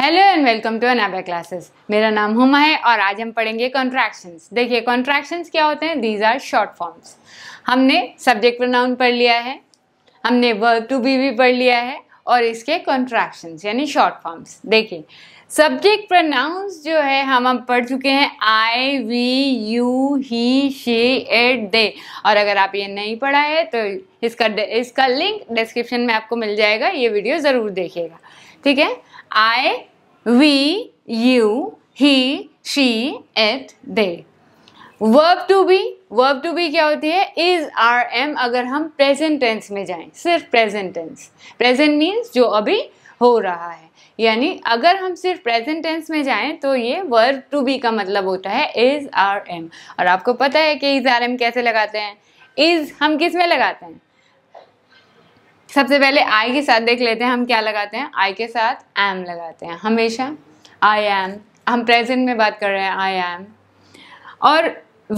Hello and welcome to अनाबे classes मेरा नाम हुमा है और आज हम पढ़ेंगे कॉन्ट्रैक्शंस देखिए कॉन्ट्रैक्शंस क्या होते हैं दीज आर शॉर्ट फॉर्म्स हमने सब्जेक्ट प्रोनाउन पढ़ लिया है हमने वर्ब टू बी भी पढ़ लिया है और इसके कॉन्ट्रैक्शंस यानी शॉर्ट फॉर्म्स देखिए सब्जेक्ट प्रोनाउंस जो है हम हम पढ़ चुके हैं I we you he she it they और अगर आप ये नहीं पढ़ा है तो इसका इसका लिंक डिस्क्रिप्शन में आपको मिल जाएगा ये वीडियो ज़रूर देखिएगा ठीक है I we, you, he, she, it, they. Verb to be verb to be क्या होती है इज आर एम अगर हम प्रेजेंट टेंस में जाएं सिर्फ प्रेजेंट टेंस प्रेजेंट मीन्स जो अभी हो रहा है यानी अगर हम सिर्फ प्रेजेंट टेंस में जाएं तो ये वर्ब टू बी का मतलब होता है इज आर एम और आपको पता है कि इज आर एम कैसे लगाते हैं इज हम किस में लगाते हैं सबसे पहले आई के साथ देख लेते हैं हम क्या लगाते हैं आई के साथ एम लगाते हैं हमेशा आई एम हम प्रेजेंट में बात कर रहे हैं आई एम और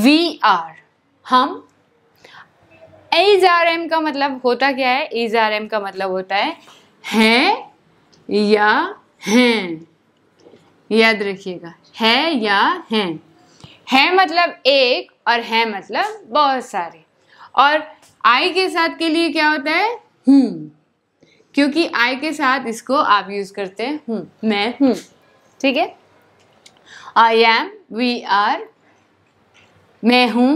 वी आर हम एज आर एम का मतलब होता क्या है एज आर एम का मतलब होता है हैं या हैं याद रखिएगा है या हैं है मतलब एक और है मतलब बहुत सारे और आई के साथ के लिए क्या होता है हूँ हम्म। क्योंकि आई के साथ इसको आप यूज करते हैं हूँ हम्म। मैं हूँ हम्म। ठीक है आई एम वी आर मैं हूँ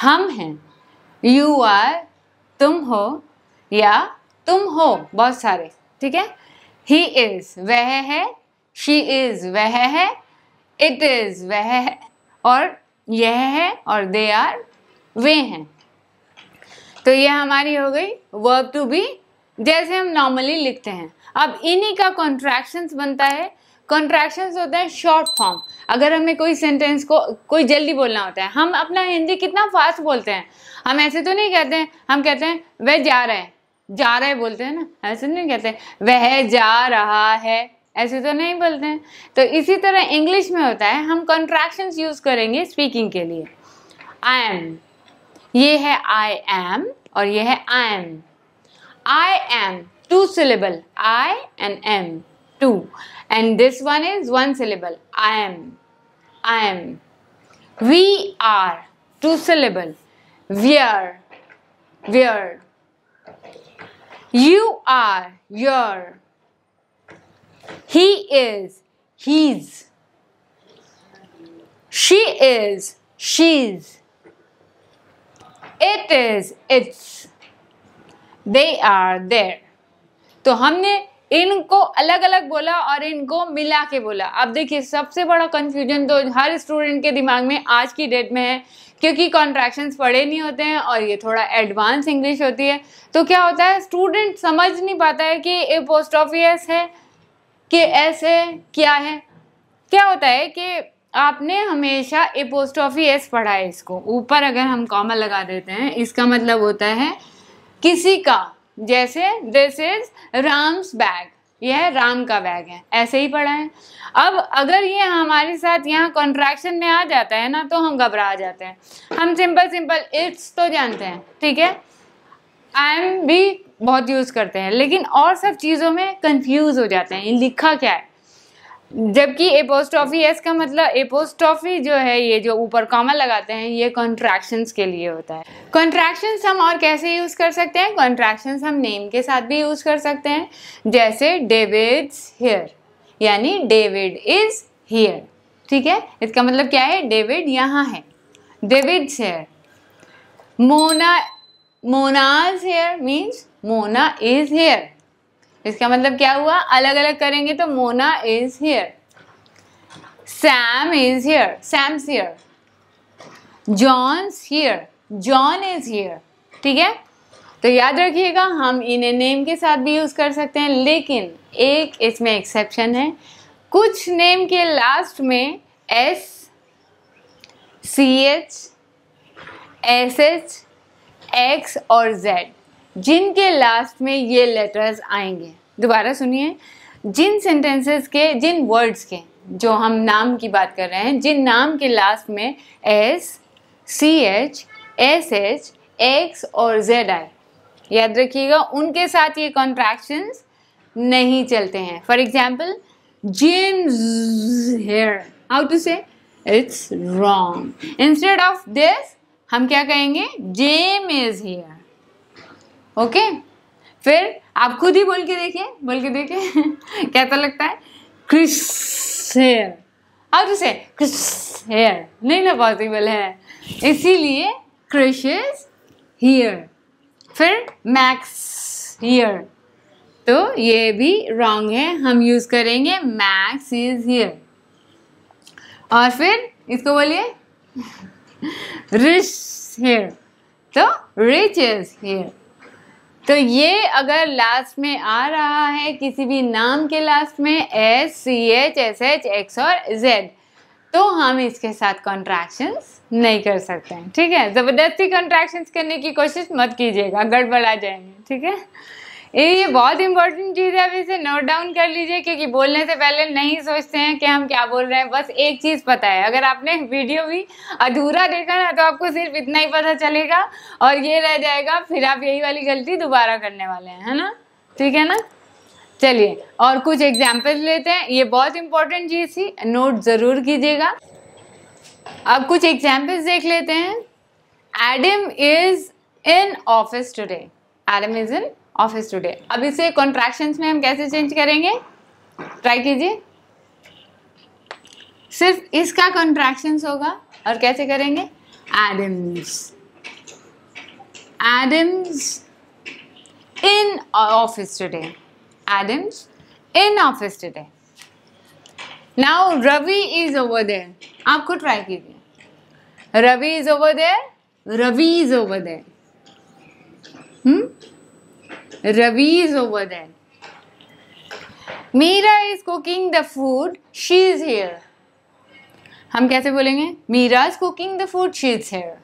हम हैं यू आर तुम हो या तुम हो बहुत सारे ठीक है ही इज वह है शी इज वह है इट इज वह है और यह है और दे आर वे हैं तो ये हमारी हो गई वर्ब टू बी जैसे हम नॉर्मली लिखते हैं अब इन्हीं का कॉन्ट्रैक्शंस बनता है कॉन्ट्रैक्शंस होता है शॉर्ट फॉर्म अगर हमें कोई सेंटेंस को कोई जल्दी बोलना होता है हम अपना हिंदी कितना फास्ट बोलते हैं हम ऐसे तो नहीं कहते हैं हम कहते हैं वह जा रहे हैं जा रहे है बोलते हैं ना ऐसे नहीं कहते वह जा रहा है ऐसे तो नहीं बोलते हैं तो इसी तरह इंग्लिश में होता है हम कॉन्ट्रैक्शंस यूज़ करेंगे स्पीकिंग के लिए आई एम ये है आई एम और ये है I am I am two syllable I and am two and this one is one syllable I am I am we are two syllable we're wear you are you're he is he's she is she's it is it's they are they're तो हमने इनको अलग अलग बोला और इनको मिला के बोला अब देखिए सबसे बड़ा कन्फ्यूजन तो हर स्टूडेंट के दिमाग में आज की डेट में है क्योंकि कॉन्ट्रैक्शंस पढ़े नहीं होते हैं और ये थोड़ा एडवांस इंग्लिश होती है तो क्या होता है स्टूडेंट समझ नहीं पाता है कि ए पोस्ट ऑफिस है कि एस है क्या है क्या होता है कि आपने हमेशा ए एपोस्टॉफी एस पढ़ा है इसको ऊपर अगर हम कॉमा लगा देते हैं इसका मतलब होता है किसी का जैसे दिस इज राम्स बैग यह राम का बैग है ऐसे ही पढ़ा है अब अगर ये हमारे साथ यहाँ कॉन्ट्रैक्शन में आ जाता है ना तो हम घबरा जाते हैं हम सिंपल सिंपल इट्स तो जानते हैं ठीक है आई एम भी बहुत यूज़ करते हैं लेकिन और सब चीज़ों में कंफ्यूज हो जाते हैं लिखा क्या है जबकि एपोस्टॉफी एस का मतलब एपोस्टॉफी जो है ये जो ऊपर कॉमा लगाते हैं ये कॉन्ट्रैक्शंस के लिए होता है कॉन्ट्रैक्शंस हम और कैसे यूज़ कर सकते हैं कॉन्ट्रैक्शंस हम नेम के साथ भी यूज़ कर सकते हैं जैसे डेविड्स हियर यानी डेविड इज़ हियर ठीक है इसका मतलब क्या है डेविड यहाँ है David's here Mona Mona's here means Mona is here इसका मतलब क्या हुआ अलग अलग करेंगे तो Mona is here Sam is here Sam's here John's here John is here ठीक है तो याद रखिएगा हम इन्हें नेम के साथ भी यूज़ कर सकते हैं लेकिन एक इसमें एक्सेप्शन है कुछ नेम के लास्ट में S C H S H X और जेड जिनके लास्ट में ये लेटर्स आएंगे दोबारा सुनिए जिन सेंटेंसेस के जिन वर्ड्स के जो हम नाम की बात कर रहे हैं जिन नाम के लास्ट में S C H S H X और जेड आई याद रखिएगा उनके साथ ये कॉन्ट्रैक्शंस नहीं चलते हैं for example Jim's here how to say it's wrong instead of this हम क्या कहेंगे जेम इज हेयर ओके फिर आप खुद ही बोल के देखिए बोल के देखिए कैसा लगता है क्रिस हेयर और उसे क्रिस हेयर नहीं ना पॉसिबल है इसीलिए क्रिश इज हियर फिर मैक्स हियर तो ये भी रॉन्ग है हम यूज़ करेंगे मैक्स इज हियर और फिर इसको बोलिए रिच हेयर तो रिच इज हेयर तो ये अगर लास्ट में आ रहा है किसी भी नाम के लास्ट में S C H S H X और जेड तो हम इसके साथ कॉन्ट्रैक्शंस नहीं कर सकते हैं ठीक है ज़बरदस्ती कॉन्ट्रैक्शंस करने की कोशिश मत कीजिएगा गड़बड़ा जाएंगे ठीक है ये बहुत इंपॉर्टेंट चीज़ है आप इसे नोट डाउन कर लीजिए क्योंकि बोलने से पहले नहीं सोचते हैं कि हम क्या बोल रहे हैं बस एक चीज़ पता है अगर आपने वीडियो भी अधूरा देखा ना तो आपको सिर्फ इतना ही पता चलेगा और ये रह जाएगा फिर आप यही वाली गलती दोबारा करने वाले हैं है ना ठीक है ना चलिए और कुछ एग्जाम्पल्स लेते हैं ये बहुत इंपॉर्टेंट चीज़ थी नोट ज़रूर कीजिएगा अब कुछ एग्जाम्पल्स देख लेते हैं Adam is in office today Adam is in office today अब इसे कॉन्ट्रैक्शन में हम कैसे चेंज करेंगे ट्राई कीजिए सिर्फ इसका कॉन्ट्रैक्शन होगा और कैसे करेंगे Adam's Adam's in office today Adam's in office today now Ravi is over there आपको ट्राई कीजिए Ravi is over there Ravi is over there hmm Ravi is over there. Meera is cooking the food she is here हम कैसे बोलेंगे Meera is cooking the food she is here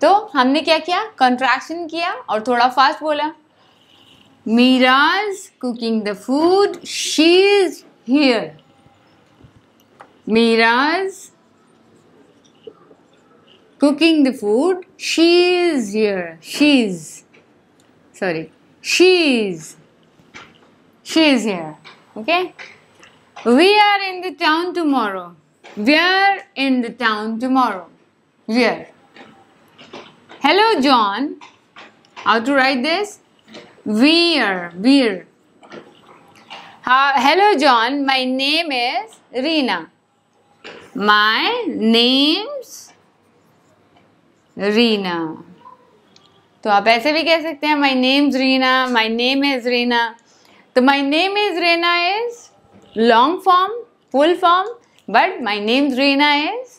तो हमने क्या किया contraction किया और थोड़ा फास्ट बोला Meera is cooking the food she is here Meera is cooking the food she here she's sorry she's she is here okay we are in the town tomorrow we are in the town tomorrow We are. hello john how to write this we are we're uh, hello john my name is rina my name's rina तो आप ऐसे भी कह सकते हैं my name Reena my name is Reena तो my name is Reena is long form full form but my name Reena is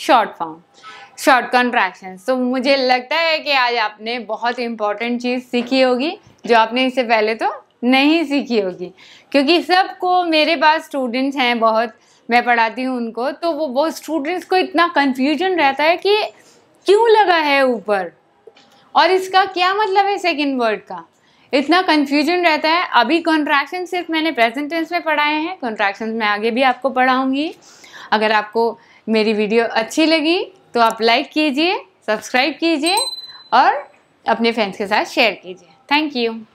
short form short contraction तो मुझे लगता है कि आज आपने बहुत इंपॉर्टेंट चीज़ सीखी होगी जो आपने इससे पहले तो नहीं सीखी होगी क्योंकि सबको मेरे पास स्टूडेंट्स हैं बहुत मैं पढ़ाती हूँ उनको तो वो बहुत स्टूडेंट्स को इतना कन्फ्यूजन रहता है कि क्यों लगा है ऊपर और इसका क्या मतलब है सेकेंड वर्ड का इतना कन्फ्यूजन रहता है अभी कॉन्ट्रैक्शन सिर्फ मैंने प्रेजेंट टेंस में पढ़ाए हैं कॉन्ट्रैक्शन मैं आगे भी आपको पढ़ाऊँगी अगर आपको मेरी वीडियो अच्छी लगी तो आप लाइक कीजिए सब्सक्राइब कीजिए और अपने फ्रेंड्स के साथ शेयर कीजिए थैंक यू